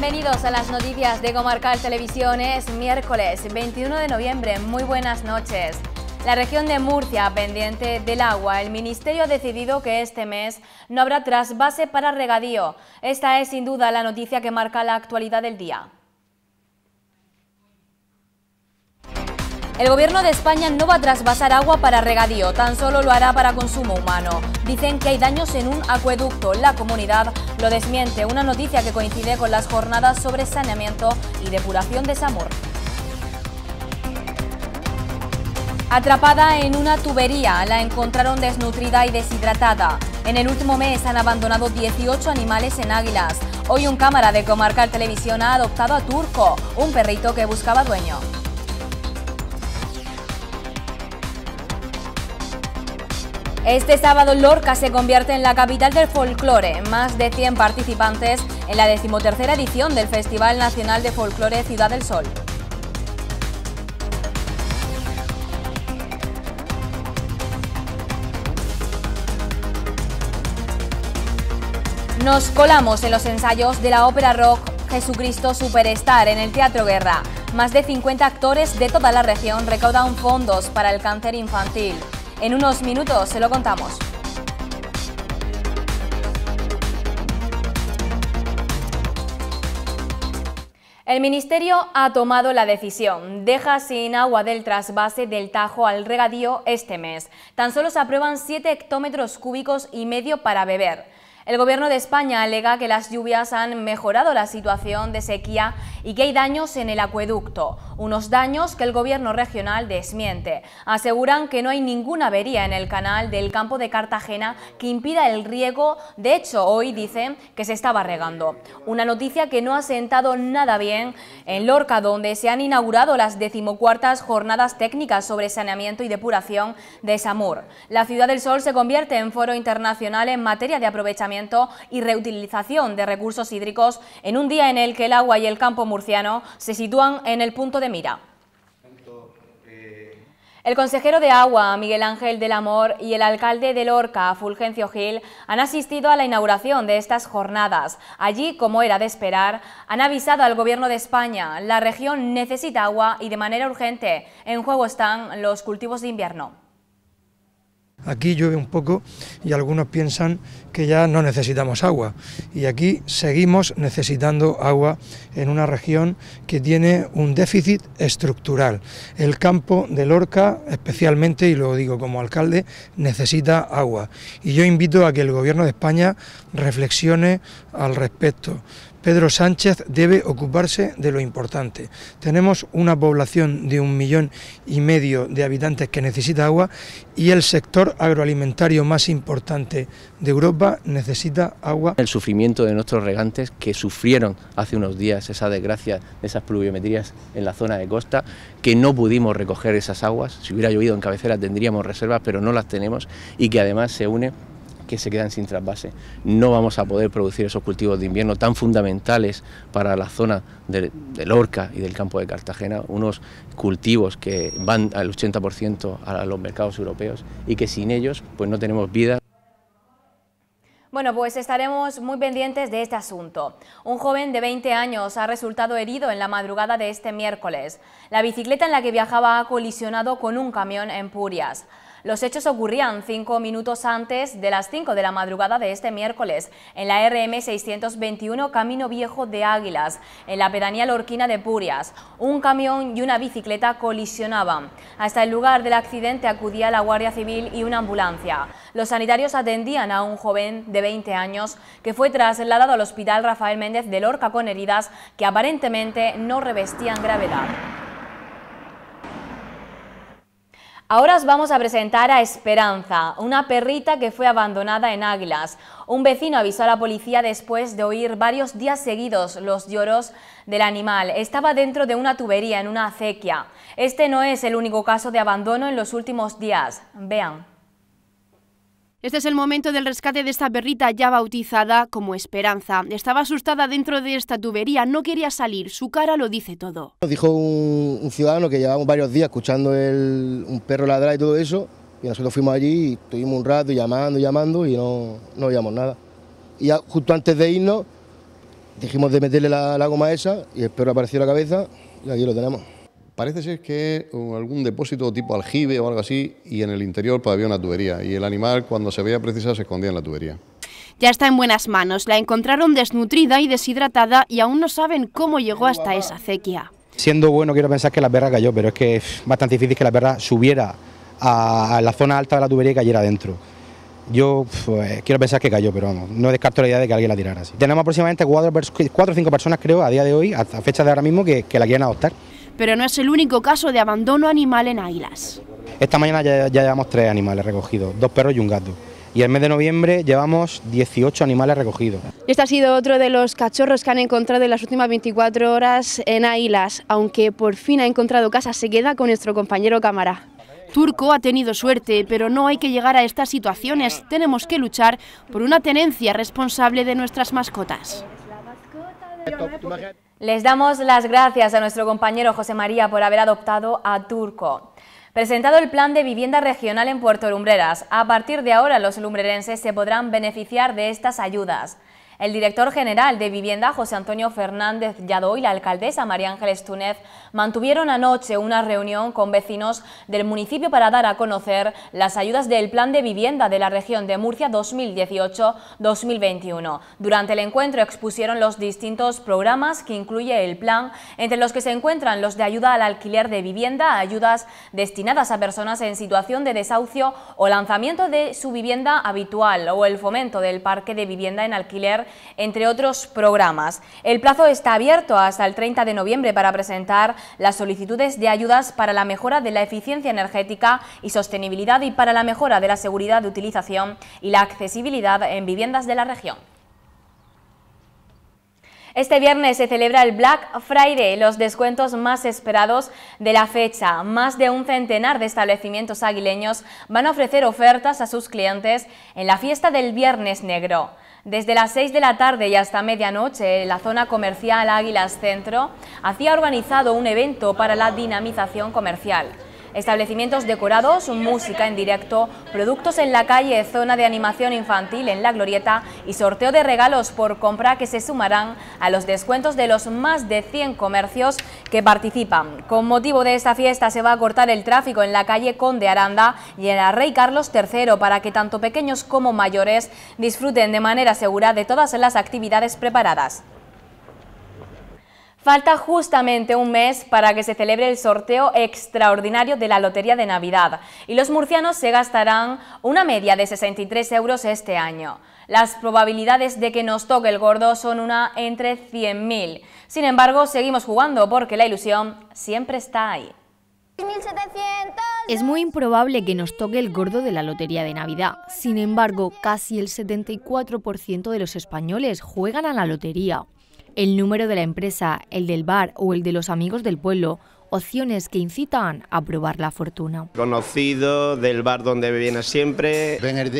Bienvenidos a las noticias de Comarcal Televisión. Es miércoles 21 de noviembre. Muy buenas noches. La región de Murcia, pendiente del agua, el Ministerio ha decidido que este mes no habrá trasvase para regadío. Esta es sin duda la noticia que marca la actualidad del día. El gobierno de España no va a trasvasar agua para regadío, tan solo lo hará para consumo humano. Dicen que hay daños en un acueducto. La comunidad lo desmiente, una noticia que coincide con las jornadas sobre saneamiento y depuración de Samur. Atrapada en una tubería, la encontraron desnutrida y deshidratada. En el último mes han abandonado 18 animales en Águilas. Hoy un cámara de Comarcal Televisión ha adoptado a Turco, un perrito que buscaba dueño. Este sábado Lorca se convierte en la capital del folclore. Más de 100 participantes en la decimotercera edición del Festival Nacional de Folclore Ciudad del Sol. Nos colamos en los ensayos de la ópera rock Jesucristo Superstar en el Teatro Guerra. Más de 50 actores de toda la región recaudan fondos para el cáncer infantil. En unos minutos se lo contamos. El Ministerio ha tomado la decisión. Deja sin agua del trasvase del Tajo al regadío este mes. Tan solo se aprueban 7 hectómetros cúbicos y medio para beber. El gobierno de España alega que las lluvias han mejorado la situación de sequía y que hay daños en el acueducto, unos daños que el gobierno regional desmiente. Aseguran que no hay ninguna avería en el canal del campo de Cartagena que impida el riego, de hecho hoy dicen que se estaba regando. Una noticia que no ha sentado nada bien en Lorca, donde se han inaugurado las decimocuartas jornadas técnicas sobre saneamiento y depuración de Samur. La Ciudad del Sol se convierte en foro internacional en materia de aprovechamiento y reutilización de recursos hídricos en un día en el que el agua y el campo murciano se sitúan en el punto de mira. El consejero de Agua, Miguel Ángel del Amor, y el alcalde de Lorca, Fulgencio Gil, han asistido a la inauguración de estas jornadas. Allí, como era de esperar, han avisado al Gobierno de España, la región necesita agua y de manera urgente. En juego están los cultivos de invierno. Aquí llueve un poco y algunos piensan que ya no necesitamos agua. Y aquí seguimos necesitando agua en una región que tiene un déficit estructural. El campo de Lorca, especialmente, y lo digo como alcalde, necesita agua. Y yo invito a que el Gobierno de España reflexione al respecto Pedro Sánchez debe ocuparse de lo importante. Tenemos una población de un millón y medio de habitantes que necesita agua y el sector agroalimentario más importante de Europa necesita agua. El sufrimiento de nuestros regantes que sufrieron hace unos días esa desgracia de esas pluviometrías en la zona de costa, que no pudimos recoger esas aguas, si hubiera llovido en cabecera tendríamos reservas, pero no las tenemos y que además se une que se quedan sin trasvase. No vamos a poder producir esos cultivos de invierno tan fundamentales para la zona del Orca... Lorca y del campo de Cartagena, unos cultivos que van al 80% a los mercados europeos y que sin ellos pues no tenemos vida. Bueno, pues estaremos muy pendientes de este asunto. Un joven de 20 años ha resultado herido en la madrugada de este miércoles. La bicicleta en la que viajaba ha colisionado con un camión en Purias. Los hechos ocurrían cinco minutos antes de las cinco de la madrugada de este miércoles, en la RM 621 Camino Viejo de Águilas, en la pedanía lorquina de Purias. Un camión y una bicicleta colisionaban. Hasta el lugar del accidente acudía la Guardia Civil y una ambulancia. Los sanitarios atendían a un joven de 20 años que fue trasladado al hospital Rafael Méndez de Lorca con heridas que aparentemente no revestían gravedad. Ahora os vamos a presentar a Esperanza, una perrita que fue abandonada en Águilas. Un vecino avisó a la policía después de oír varios días seguidos los lloros del animal. Estaba dentro de una tubería en una acequia. Este no es el único caso de abandono en los últimos días. Vean. Este es el momento del rescate de esta perrita ya bautizada como Esperanza. Estaba asustada dentro de esta tubería, no quería salir, su cara lo dice todo. Nos dijo un, ciudadano que llevábamos varios días escuchando un perro ladrar y todo eso, y nosotros fuimos allí y estuvimos un rato llamando, llamando y no, no veíamos nada. Y justo antes de irnos, dijimos de meterle la, la goma esa y el perro apareció la cabeza y aquí lo tenemos. Parece ser que uh, algún depósito tipo aljibe o algo así y en el interior todavía pues, había una tubería y el animal cuando se veía precisa se escondía en la tubería. Ya está en buenas manos, la encontraron desnutrida y deshidratada y aún no saben cómo llegó hasta esa acequia. Siendo bueno quiero pensar que la perra cayó, pero es que es bastante difícil que la perra subiera a la zona alta de la tubería y cayera dentro. Yo pues, quiero pensar que cayó, pero no descarto la idea de que alguien la tirara así. Tenemos aproximadamente cuatro, o cinco personas, creo, a día de hoy, a fecha de ahora mismo, que, que la quieren adoptar pero no es el único caso de abandono animal en Ailas. Esta mañana ya, llevamos tres animales recogidos, dos perros y un gato y el mes de noviembre llevamos 18 animales recogidos. Este ha sido otro de los cachorros que han encontrado en las últimas 24 horas en Ailas. aunque por fin ha encontrado casa, se queda con nuestro compañero cámara. Turco ha tenido suerte, pero no hay que llegar a estas situaciones, tenemos que luchar por una tenencia responsable de nuestras mascotas. Les damos las gracias a nuestro compañero José María por haber adoptado a Turco. Presentado el plan de vivienda regional en Puerto Lumbreras, a partir de ahora los lumbrerenses se podrán beneficiar de estas ayudas. El director general de Vivienda, José Antonio Fernández Yadoy, y la alcaldesa María Ángeles Túnez mantuvieron anoche una reunión con vecinos del municipio para dar a conocer las ayudas del Plan de Vivienda de la región de Murcia 2018-2021. Durante el encuentro expusieron los distintos programas que incluye el plan, entre los que se encuentran los de ayuda al alquiler de vivienda, ayudas destinadas a personas en situación de desahucio o lanzamiento de su vivienda habitual o el fomento del parque de vivienda en alquiler entre otros programas. El plazo está abierto hasta el 30 de noviembre para presentar las solicitudes de ayudas para la mejora de la eficiencia energética y sostenibilidad y para la mejora de la seguridad de utilización y la accesibilidad en viviendas de la región. Este viernes se celebra el Black Friday, los descuentos más esperados de la fecha. Más de un centenar de establecimientos aguileños van a ofrecer ofertas a sus clientes en la fiesta del Viernes Negro. Desde las 6 de la tarde y hasta medianoche, la zona comercial Águilas Centro hacía organizado un evento para la dinamización comercial establecimientos decorados, música en directo, productos en la calle, zona de animación infantil en la glorieta y sorteo de regalos por compra que se sumarán a los descuentos de los más de 100 comercios que participan. Con motivo de esta fiesta se va a cortar el tráfico en la calle Conde Aranda y en la Rey Carlos III para que tanto pequeños como mayores disfruten de manera segura de todas las actividades preparadas. Falta justamente un mes para que se celebre el sorteo extraordinario de la Lotería de Navidad y los murcianos se gastarán una media de 63 euros este año. Las probabilidades de que nos toque el gordo son una entre 100.000. Sin embargo, seguimos jugando porque la ilusión siempre está ahí. Es muy improbable que nos toque el gordo de la lotería de Navidad. Sin embargo, casi el 74% de los españoles juegan a la lotería el número de la empresa, el del bar o el de los amigos del pueblo, opciones que incitan a probar la fortuna. Conocido del bar donde viene siempre. Ven el,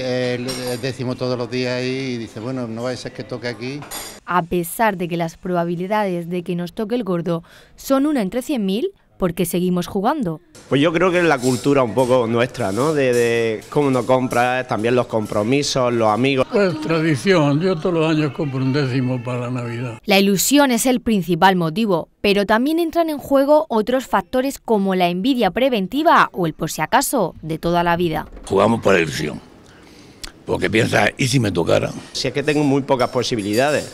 décimo todos los días y dice, bueno, no va a ser que toque aquí. A pesar de que las probabilidades de que nos toque el gordo son una entre 100.000, porque seguimos jugando. Pues yo creo que es la cultura un poco nuestra, ¿no? De, cómo uno compra, también los compromisos, los amigos. Es tradición, yo todos los años compro un décimo para la Navidad. La ilusión es el principal motivo, pero también entran en juego otros factores como la envidia preventiva o el por si acaso de toda la vida. Jugamos por ilusión, porque piensas, ¿y si me tocara? Si es que tengo muy pocas posibilidades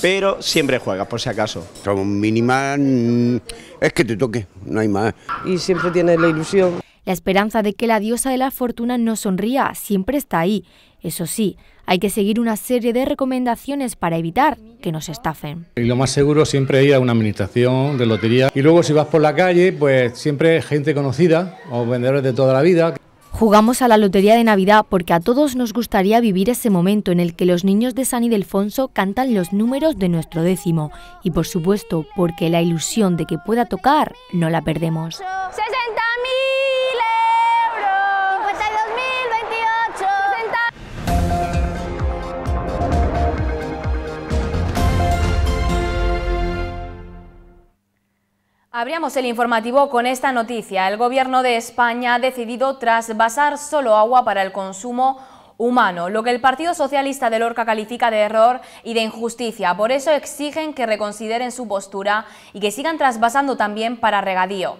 pero siempre juegas por si acaso. Como mínima... Mm, es que te toque, no hay más. Y siempre tienes la ilusión. La esperanza de que la diosa de la fortuna no sonría siempre está ahí. Eso sí, hay que seguir una serie de recomendaciones para evitar que nos estafen. Y lo más seguro siempre ir a una administración de lotería. Y luego si vas por la calle, pues siempre gente conocida o vendedores de toda la vida. Jugamos a la Lotería de Navidad porque a todos nos gustaría vivir ese momento en el que los niños de San Ildefonso cantan los números de nuestro décimo y por supuesto porque la ilusión de que pueda tocar no la perdemos. Abríamos el informativo con esta noticia. El Gobierno de España ha decidido trasvasar solo agua para el consumo humano, lo que el Partido Socialista de Lorca califica de error y de injusticia. Por eso exigen que reconsideren su postura y que sigan trasvasando también para regadío.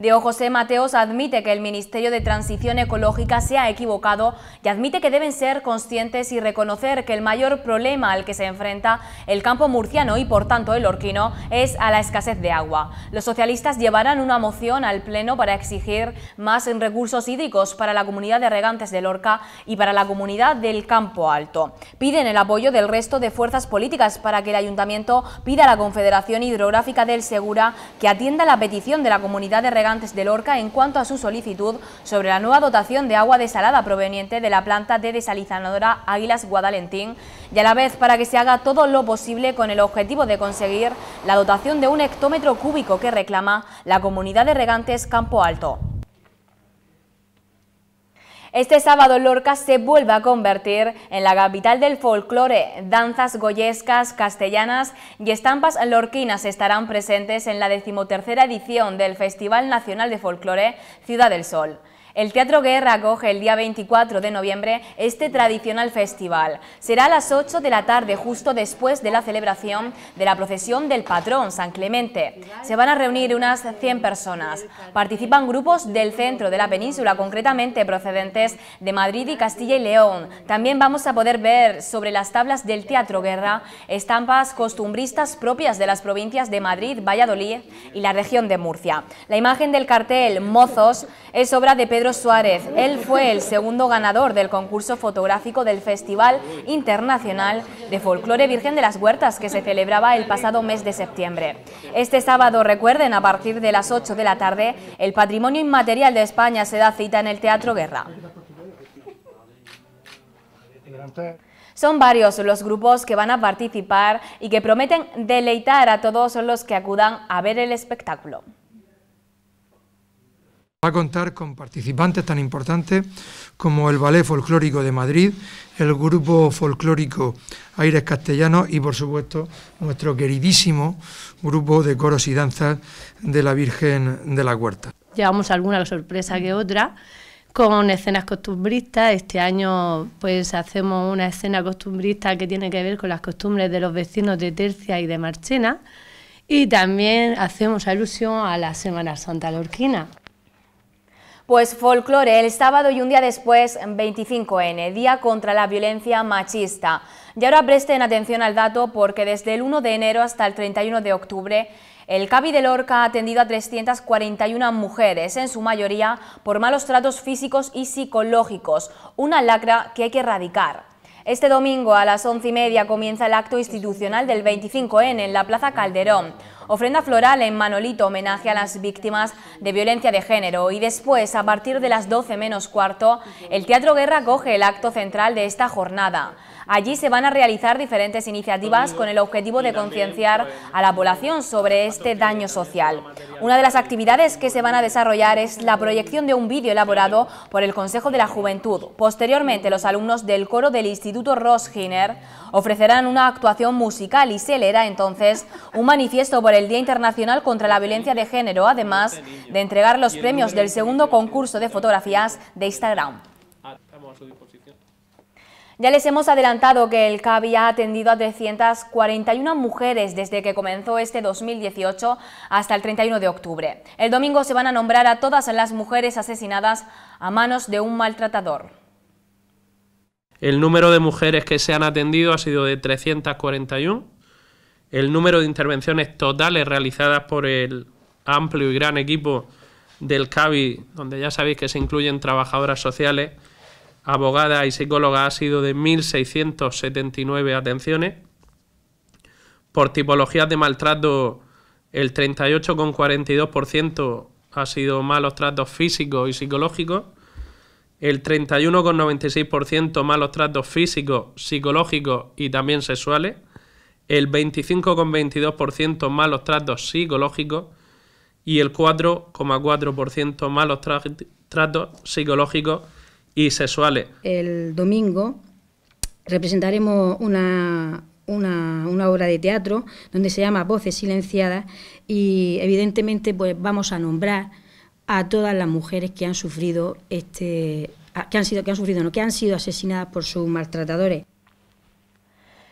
Deo José Mateos admite que el Ministerio de Transición Ecológica se ha equivocado y admite que deben ser conscientes y reconocer que el mayor problema al que se enfrenta el campo murciano y por tanto el orquino es a la escasez de agua. Los socialistas llevarán una moción al Pleno para exigir más recursos hídricos para la comunidad de regantes de Lorca y para la comunidad del Campo Alto. Piden el apoyo del resto de fuerzas políticas para que el Ayuntamiento pida a la Confederación Hidrográfica del Segura que atienda la petición de la comunidad de regantes de Lorca en cuanto a su solicitud sobre la nueva dotación de agua desalada proveniente de la planta de desalinizadora Águilas Guadalentín y a la vez para que se haga todo lo posible con el objetivo de conseguir la dotación de un hectómetro cúbico que reclama la comunidad de regantes Campo Alto. Este sábado Lorca se vuelve a convertir en la capital del folclore. Danzas goyescas, castellanas y estampas lorquinas estarán presentes en la decimotercera edición del Festival Nacional de Folclore Ciudad del Sol. El Teatro Guerra acoge el día 24 de noviembre este tradicional festival. Será a las 8 de la tarde, justo después de la celebración de la procesión del patrón San Clemente. Se van a reunir unas 100 personas. Participan grupos del centro de la península, concretamente procedentes de Madrid y Castilla y León. También vamos a poder ver sobre las tablas del Teatro Guerra estampas costumbristas propias de las provincias de Madrid, Valladolid y la región de Murcia. La imagen del cartel Mozos es obra de Pedro Suárez. Él fue el segundo ganador del concurso fotográfico del Festival Internacional de Folclore Virgen de las Huertas que se celebraba el pasado mes de septiembre. Este sábado, recuerden, a partir de las 8 de la tarde, el patrimonio inmaterial de España se da cita en el Teatro Guerra. Son varios los grupos que van a participar y que prometen deleitar a todos los que acudan a ver el espectáculo. Va a contar con participantes tan importantes como el Ballet Folclórico de Madrid, el Grupo Folclórico Aires Castellanos y, por supuesto, nuestro queridísimo Grupo de Coros y Danzas de la Virgen de la Huerta. Llevamos alguna sorpresa que otra con escenas costumbristas. Este año pues hacemos una escena costumbrista que tiene que ver con las costumbres de los vecinos de Tercia y de Marchena. Y también hacemos alusión a la Semana Santa Lorquina. Pues folclore, el sábado y un día después, 25N, Día contra la Violencia Machista. Y ahora presten atención al dato porque desde el 1 de enero hasta el 31 de octubre, el Cabi de Lorca ha atendido a 341 mujeres, en su mayoría por malos tratos físicos y psicológicos, una lacra que hay que erradicar. Este domingo a las 11 y media comienza el acto institucional del 25N en la Plaza Calderón, Ofrenda floral en Manolito, homenaje a las víctimas de violencia de género. Y después, a partir de las 12 menos cuarto, el Teatro Guerra coge el acto central de esta jornada. Allí se van a realizar diferentes iniciativas con el objetivo de concienciar a la población sobre este daño social. Una de las actividades que se van a desarrollar es la proyección de un vídeo elaborado por el Consejo de la Juventud. Posteriormente, los alumnos del coro del Instituto Ross Giner ofrecerán una actuación musical y se entonces un manifiesto por el Día Internacional contra la Violencia de Género, además de entregar los premios del segundo concurso de fotografías de Instagram. Ya les hemos adelantado que el CABI ha atendido a 341 mujeres desde que comenzó este 2018 hasta el 31 de octubre. El domingo se van a nombrar a todas las mujeres asesinadas a manos de un maltratador. El número de mujeres que se han atendido ha sido de 341. El número de intervenciones totales realizadas por el amplio y gran equipo del CABI, donde ya sabéis que se incluyen trabajadoras sociales, abogada y psicóloga ha sido de 1.679 atenciones. Por tipologías de maltrato, el 38,42% ha sido malos tratos físicos y psicológicos, el 31,96% malos tratos físicos, psicológicos y también sexuales, el 25,22% malos tratos psicológicos y el 4,4% malos tratos psicológicos el domingo representaremos una, una, una, obra de teatro donde se llama Voces Silenciadas y evidentemente pues vamos a nombrar a todas las mujeres que han sufrido este que han sido que han sufrido no que han sido asesinadas por sus maltratadores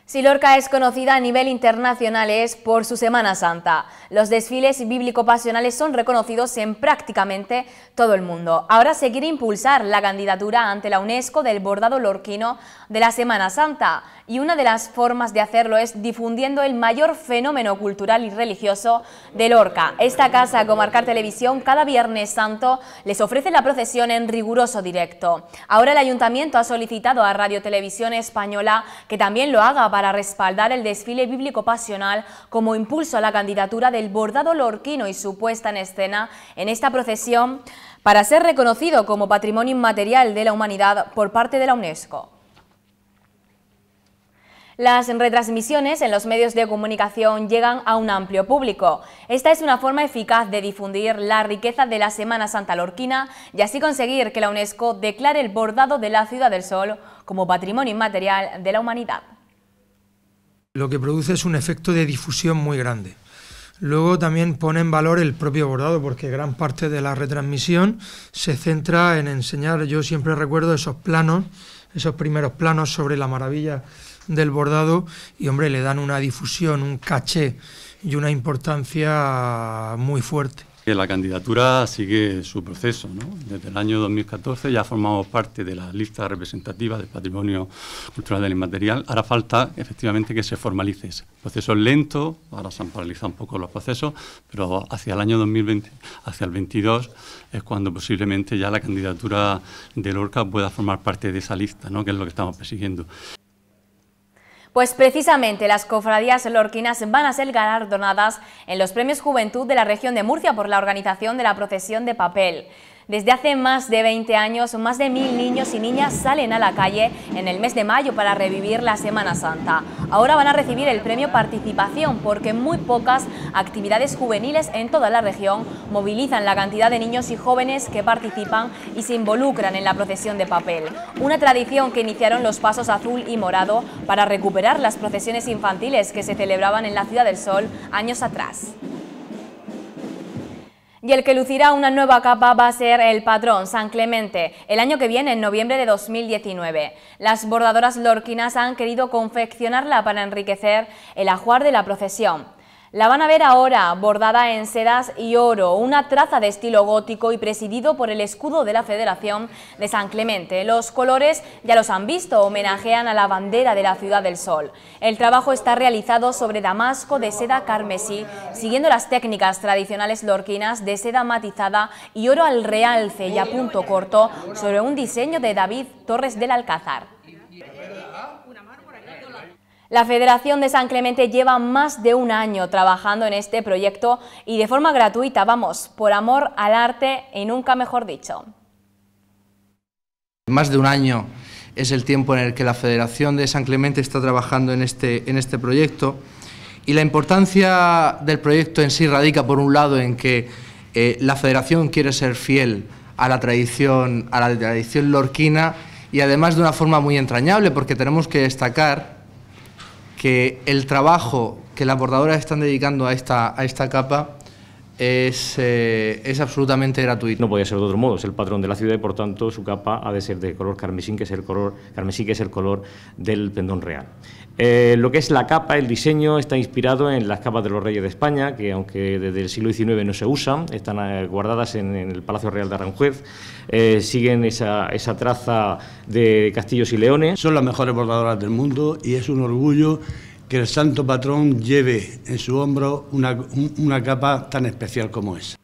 si Lorca es conocida a nivel internacional es por su Semana Santa. Los desfiles bíblico-pasionales son reconocidos en prácticamente todo el mundo. Ahora se quiere impulsar la candidatura ante la UNESCO del bordado lorquino de la Semana Santa y una de las formas de hacerlo es difundiendo el mayor fenómeno cultural y religioso de Lorca. Esta casa Comarcar Televisión cada Viernes Santo les ofrece la procesión en riguroso directo. Ahora el Ayuntamiento ha solicitado a Radio Televisión Española que también lo haga para respaldar el desfile bíblico pasional como impulso a la candidatura del bordado lorquino y su puesta en escena en esta procesión para ser reconocido como Patrimonio Inmaterial de la Humanidad por parte de la UNESCO. Las retransmisiones en los medios de comunicación llegan a un amplio público. Esta es una forma eficaz de difundir la riqueza de la Semana Santa Lorquina y así conseguir que la UNESCO declare el bordado de la Ciudad del Sol como Patrimonio Inmaterial de la Humanidad lo que produce es un efecto de difusión muy grande. Luego también pone en valor el propio bordado, porque gran parte de la retransmisión se centra en enseñar, yo siempre recuerdo esos planos, esos primeros planos sobre la maravilla del bordado, y hombre, le dan una difusión, un caché y una importancia muy fuerte la candidatura sigue su proceso. Desde el año 2014 ya formamos parte de la lista representativa del patrimonio cultural del inmaterial. Ahora falta efectivamente que se formalice ese proceso lento, ahora se han paralizado un poco los procesos, pero hacia el año 2020, hacia el 22, es cuando posiblemente ya la candidatura de Lorca pueda formar parte de esa lista, que es lo que estamos persiguiendo. Pues precisamente las cofradías lorquinas van a ser galardonadas en los premios Juventud de la región de Murcia por la organización de la procesión de papel. Desde hace más de 20 años, más de mil niños y niñas salen a la calle en el mes de mayo para revivir la Semana Santa. Ahora van a recibir el premio Participación porque muy pocas actividades juveniles en toda la región movilizan la cantidad de niños y jóvenes que participan y se involucran en la procesión de papel. Una tradición que iniciaron los pasos azul y morado para recuperar las procesiones infantiles que se celebraban en la Ciudad del Sol años atrás. Y el que lucirá una nueva capa va a ser el patrón San Clemente, el año que viene, en noviembre de 2019. Las bordadoras lorquinas han querido confeccionarla para enriquecer el ajuar de la procesión. La van a ver ahora, bordada en sedas y oro, una traza de estilo gótico y presidido por el escudo de la Federación de San Clemente. Los colores, ya los han visto, homenajean a la bandera de la Ciudad del Sol. El trabajo está realizado sobre damasco de seda carmesí, siguiendo las técnicas tradicionales lorquinas de seda matizada y oro al realce y a punto corto, sobre un diseño de David Torres del Alcázar. La Federación de San Clemente lleva más de un año trabajando en este proyecto y de forma gratuita, vamos, por amor al arte y nunca mejor dicho. Más de un año es el tiempo en el que la Federación de San Clemente está trabajando en este, en este proyecto y la importancia del proyecto en sí radica por un lado en que eh, la Federación quiere ser fiel a la tradición, a la tradición lorquina y además de una forma muy entrañable porque tenemos que destacar que el trabajo que las bordadoras están dedicando a esta, a esta capa es, eh, es, absolutamente gratuito. No podía ser de otro modo, es el patrón de la ciudad y por tanto su capa ha de ser de color carmesí, que es el color, carmesí, que es el color del pendón real. Eh, lo que es la capa, el diseño, está inspirado en las capas de los reyes de España, que aunque desde el siglo XIX no se usan, están eh, guardadas en, el Palacio Real de Aranjuez, siguen esa, esa traza de castillos y leones. Son las mejores bordadoras del mundo y es un orgullo que el santo patrón lleve en su hombro una, una capa tan especial como esa.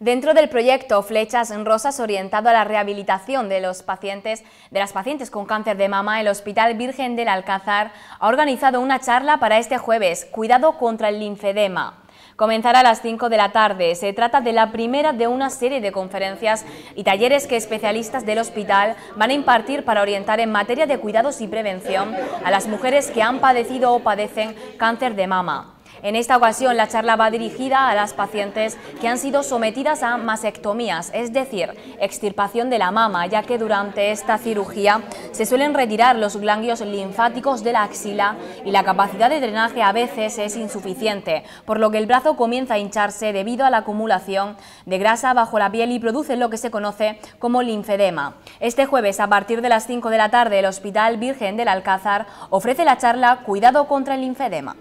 Dentro del proyecto Flechas en Rosas, orientado a la rehabilitación de, los pacientes, de las pacientes con cáncer de mama, el Hospital Virgen del Alcázar ha organizado una charla para este jueves, Cuidado contra el linfedema comenzará a las 5 de la tarde. Se trata de la primera de una serie de conferencias y talleres que especialistas del hospital van a impartir para orientar en materia de cuidados y prevención a las mujeres que han padecido o padecen cáncer de mama. En esta ocasión la charla va dirigida a las pacientes que han sido sometidas a masectomías, es decir, extirpación de la mama, ya que durante esta cirugía se suelen retirar los ganglios linfáticos de la axila y la capacidad de drenaje a veces es insuficiente, por lo que el brazo comienza a hincharse debido a la acumulación de grasa bajo la piel y produce lo que se conoce como linfedema. Este jueves, a partir de las 5 de la tarde, el Hospital Virgen del Alcázar ofrece la charla Cuidado contra el linfedema.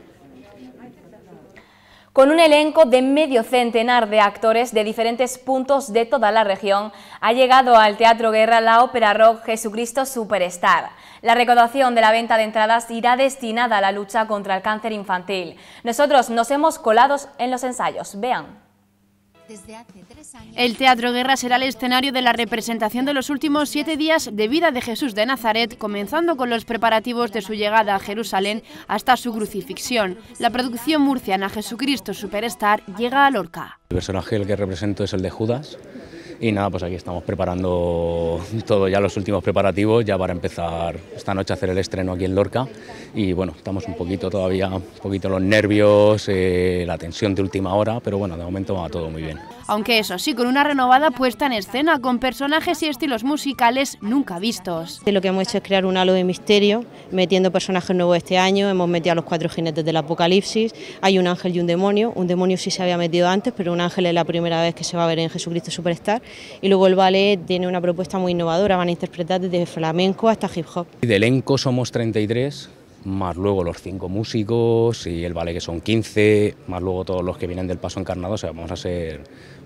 Con un elenco de medio centenar de actores de diferentes puntos de toda la región, ha llegado al Teatro Guerra la ópera rock Jesucristo Superstar. La recaudación de la venta de entradas irá destinada a la lucha contra el cáncer infantil. Nosotros nos hemos colado en los ensayos, vean. El Teatro Guerra será el escenario de la representación de los últimos siete días de vida de Jesús de Nazaret, comenzando con los preparativos de su llegada a Jerusalén hasta su crucifixión. La producción murciana Jesucristo Superstar llega a Lorca. El personaje que represento es el de Judas y nada, pues aquí estamos preparando todo ya los últimos preparativos, ya para empezar esta noche a hacer el estreno aquí en Lorca. Y bueno, estamos un poquito todavía, un poquito los nervios, eh, la tensión de última hora, pero bueno, de momento va todo muy bien aunque eso sí, con una renovada puesta en escena, con personajes y estilos musicales nunca vistos. Lo que hemos hecho es crear un halo de misterio, metiendo personajes nuevos este año, hemos metido a los cuatro jinetes del apocalipsis, hay un ángel y un demonio, un demonio sí se había metido antes, pero un ángel es la primera vez que se va a ver en Jesucristo Superstar, y luego el ballet tiene una propuesta muy innovadora, van a interpretar desde flamenco hasta hip hop. Y de elenco somos 33, más luego los cinco músicos y el ballet que son 15, más luego todos los que vienen del paso encarnado, o sea, vamos a ser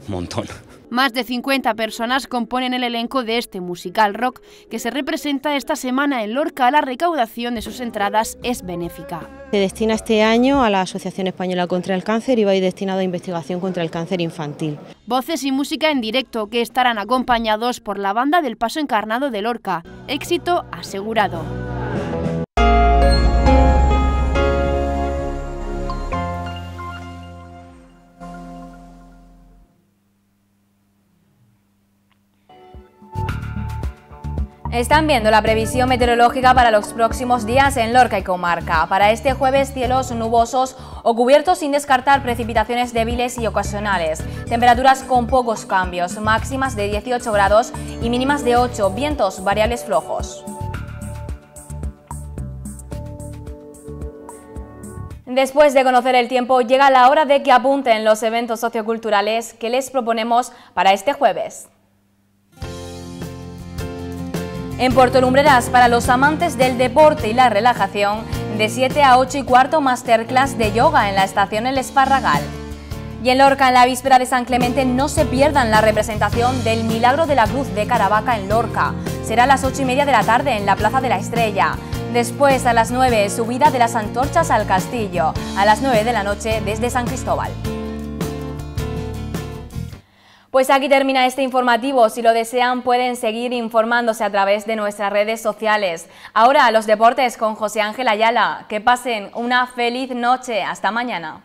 montón. Más de 50 personas componen el elenco de este musical rock que se representa esta semana en Lorca. La recaudación de sus entradas es benéfica. Se destina este año a la Asociación Española contra el Cáncer y va a ir destinado a investigación contra el cáncer infantil. Voces y música en directo que estarán acompañados por la banda del Paso Encarnado de Lorca. Éxito asegurado. Están viendo la previsión meteorológica para los próximos días en Lorca y comarca. Para este jueves cielos nubosos o cubiertos sin descartar precipitaciones débiles y ocasionales. Temperaturas con pocos cambios, máximas de 18 grados y mínimas de 8, vientos variables flojos. Después de conocer el tiempo, llega la hora de que apunten los eventos socioculturales que les proponemos para este jueves. En Puerto Lumbreras, para los amantes del deporte y la relajación, de 7 a 8 y cuarto masterclass de yoga en la estación El Esparragal. Y en Lorca, en la víspera de San Clemente, no se pierdan la representación del Milagro de la Cruz de Caravaca en Lorca. Será a las 8 y media de la tarde en la Plaza de la Estrella. Después, a las 9, subida de las antorchas al castillo. A las 9 de la noche, desde San Cristóbal. Pues aquí termina este informativo. Si lo desean pueden seguir informándose a través de nuestras redes sociales. Ahora a los deportes con José Ángel Ayala. Que pasen una feliz noche. Hasta mañana.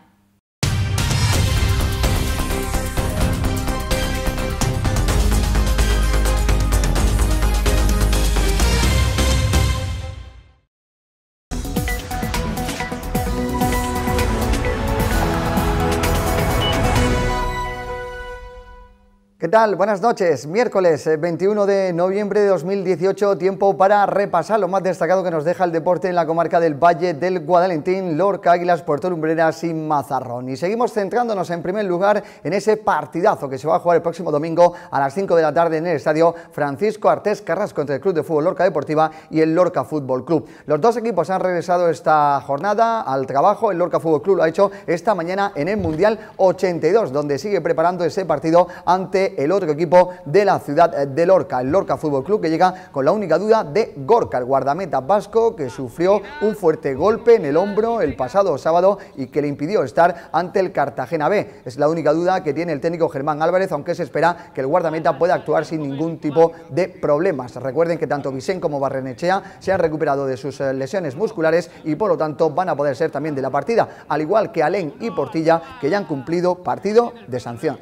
¿Qué tal? Buenas noches. Miércoles 21 eh, de noviembre de 2018, tiempo para repasar lo más destacado que nos deja el deporte en la comarca del Valle del Guadalentín, Lorca, Águilas, Puerto Lumbreras y Mazarrón. Y seguimos centrándonos en primer lugar en ese partidazo que se va a jugar el próximo domingo a las 5 de la tarde en el estadio Francisco Artés Carrasco entre el Club de Fútbol Lorca Deportiva y el Lorca Fútbol Club. Los dos equipos han regresado esta jornada al trabajo. El Lorca Fútbol Club lo ha hecho esta mañana en el Mundial 82, donde sigue preparando ese partido ante el otro equipo de la ciudad de Lorca, el Lorca Fútbol Club, que llega con la única duda de Gorka, el guardameta vasco que sufrió un fuerte golpe en el hombro el pasado sábado y que le impidió estar ante el Cartagena B. Es la única duda que tiene el técnico Germán Álvarez, aunque se espera que el guardameta pueda actuar sin ningún tipo de problemas. Recuerden que tanto Vicente como Barrenechea se han recuperado de sus eh, lesiones musculares y por lo tanto van a poder ser también de la partida, al igual que Alén y Portilla, que ya han cumplido partido de sanción.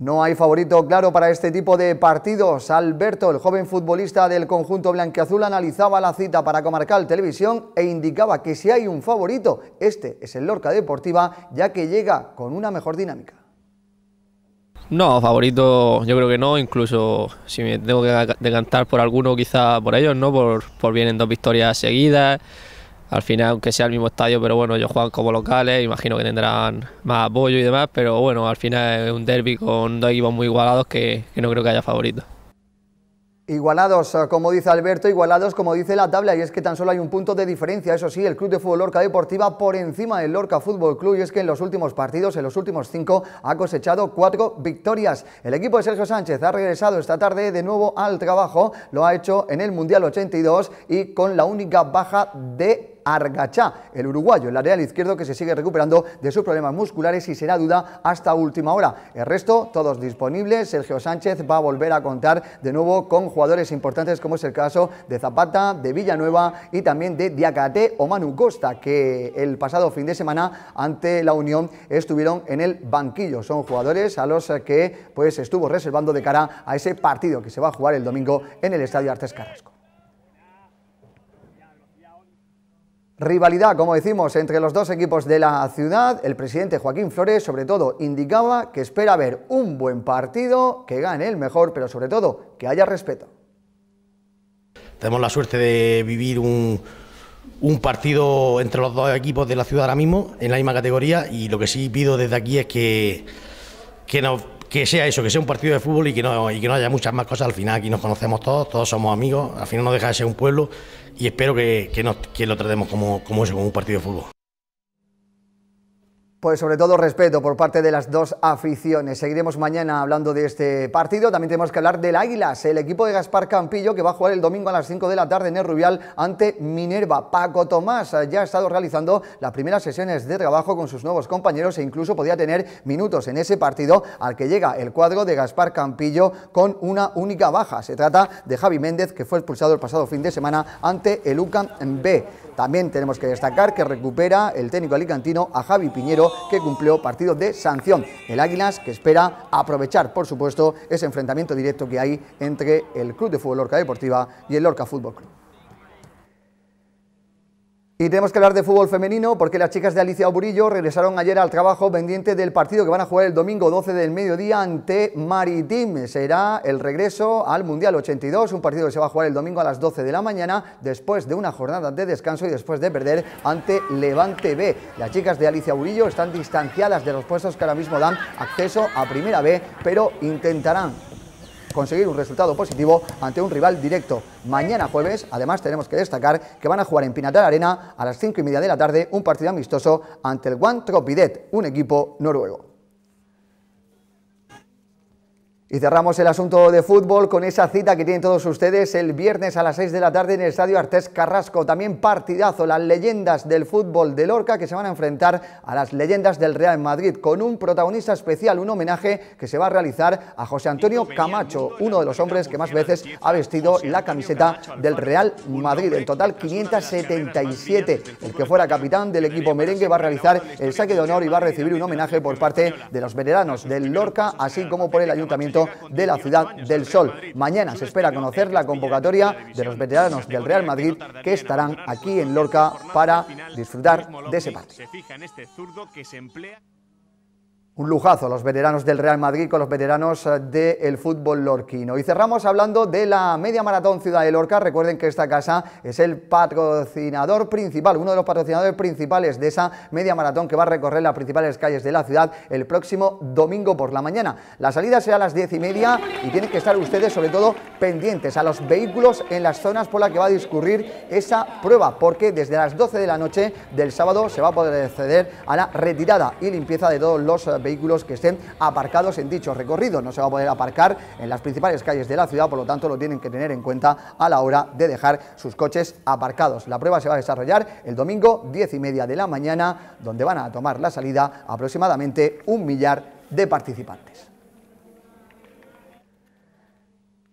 No hay favorito claro para este tipo de partidos. Alberto, el joven futbolista del conjunto blanqueazul, analizaba la cita para Comarcal Televisión e indicaba que si hay un favorito, este es el Lorca Deportiva, ya que llega con una mejor dinámica. No, favorito yo creo que no, incluso si me tengo que decantar por alguno, quizá por ellos, ¿no? Por, por vienen dos victorias seguidas, al final, aunque sea el mismo estadio, pero bueno, ellos juegan como locales, imagino que tendrán más apoyo y demás, pero bueno, al final es un derby con dos equipos muy igualados que, no creo que haya favorito. Igualados, eh, como dice Alberto, igualados como dice la tabla, y es que tan solo hay un punto de diferencia, eso sí, el Club de Fútbol Lorca Deportiva por encima del Lorca Fútbol Club, y es que en los últimos partidos, en los últimos cinco, ha cosechado cuatro victorias. El equipo de Sergio Sánchez ha regresado esta tarde de nuevo al trabajo, lo ha hecho en el Mundial 82 y con la única baja de Argachá, el uruguayo, el lateral izquierdo que se sigue recuperando de sus problemas musculares y será duda hasta última hora. El resto, todos disponibles. Sergio Sánchez va a volver a contar de nuevo con jugadores importantes como es el caso de Zapata, de Villanueva y también de Diacate o Manu Costa, que el pasado fin de semana ante la Unión estuvieron en el banquillo. Son jugadores a los que pues estuvo reservando de cara a ese partido que se va a jugar el domingo en el Estadio Artes Carrasco. Rivalidad, como decimos, entre los dos equipos de la ciudad. El presidente Joaquín Flores, sobre todo, indicaba que espera ver un buen partido, que gane el mejor, pero sobre todo, que haya respeto. Tenemos la suerte de vivir un, partido entre los dos equipos de la ciudad ahora mismo, en la misma categoría, y lo que sí pido desde aquí es que, que nos que sea eso, que sea un partido de fútbol y que no, y que no haya muchas más cosas. Al final aquí nos conocemos todos, todos somos amigos, al final no deja de ser un pueblo y espero que, lo tratemos como, como como un partido de fútbol. Pues sobre todo respeto por parte de las dos aficiones. Seguiremos mañana hablando de este partido. También tenemos que hablar del Águilas, el equipo de Gaspar Campillo que va a jugar el domingo a las 5 de la tarde en el Rubial ante Minerva. Paco Tomás ya ha estado realizando las primeras sesiones de trabajo con sus nuevos compañeros e incluso podía tener minutos en ese partido al que llega el cuadro de Gaspar Campillo con una única baja. Se trata de Javi Méndez que fue expulsado el pasado fin de semana ante el UCAM B. También tenemos que destacar que recupera el técnico alicantino a Javi Piñero que cumplió partido de sanción. El Águilas que espera aprovechar, por supuesto, ese enfrentamiento directo que hay entre el Club de Fútbol Lorca Deportiva y el Lorca Fútbol Club. Y tenemos que hablar de fútbol femenino porque las chicas de Alicia Burillo regresaron ayer al trabajo pendiente del partido que van a jugar el domingo 12 del mediodía ante Maritim. Será el regreso al Mundial 82, un partido que se va a jugar el domingo a las 12 de la mañana después de una jornada de descanso y después de perder ante Levante B. Las chicas de Alicia Burillo están distanciadas de los puestos que ahora mismo dan acceso a Primera B, pero intentarán conseguir un resultado positivo ante un rival directo. Mañana jueves, además, tenemos que destacar que van a jugar en Pinatar Arena a las 5 y media de la tarde un partido amistoso ante el One Tropidet, un equipo noruego. Y cerramos el asunto de fútbol con esa cita que tienen todos ustedes el viernes a las 6 de la tarde en el Estadio Artés Carrasco. También partidazo, las leyendas del fútbol de Lorca que se van a enfrentar a las leyendas del Real Madrid con un protagonista especial, un homenaje que se va a realizar a José Antonio Camacho, uno de los hombres que más veces ha vestido la camiseta del Real Madrid. En total 577. El que fuera capitán del equipo merengue va a realizar el saque de honor y va a recibir un homenaje por parte de los veteranos del Lorca, así como por el Ayuntamiento de la Ciudad del Sol. Mañana se espera conocer la convocatoria de los veteranos del Real Madrid que estarán aquí en Lorca para disfrutar de ese partido. Este un lujazo los veteranos del Real Madrid con los veteranos eh, del fútbol lorquino. Y cerramos hablando de la media maratón Ciudad de Lorca. Recuerden que esta casa es el patrocinador principal, uno de los patrocinadores principales de esa media maratón que va a recorrer las principales calles de la ciudad el próximo domingo por la mañana. La salida será a las diez y media y tienen que estar ustedes sobre todo pendientes a los vehículos en las zonas por las que va a discurrir esa prueba, porque desde las 12 de la noche del sábado se va a poder acceder a la retirada y limpieza de todos los eh, vehículos vehículos que estén aparcados en dicho recorrido. No se va a poder aparcar en las principales calles de la ciudad, por lo tanto lo tienen que tener en cuenta a la hora de dejar sus coches aparcados. La prueba se va a desarrollar el domingo diez y media de la mañana, donde van a tomar la salida aproximadamente un millar de participantes.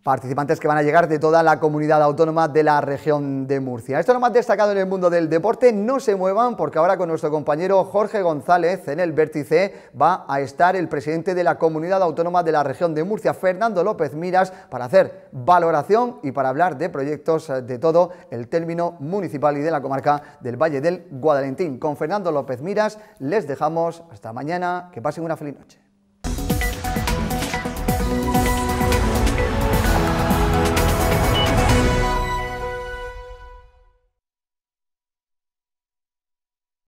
participantes que van a llegar de toda la comunidad autónoma de la región de Murcia. Esto es lo más destacado en el mundo del deporte. No se muevan porque ahora con nuestro compañero Jorge González en el vértice va a estar el presidente de la comunidad autónoma de la región de Murcia, Fernando López Miras, para hacer valoración y para hablar de proyectos eh, de todo el término municipal y de la comarca del Valle del Guadalentín. Con Fernando López Miras les dejamos hasta mañana. Que pasen una feliz noche.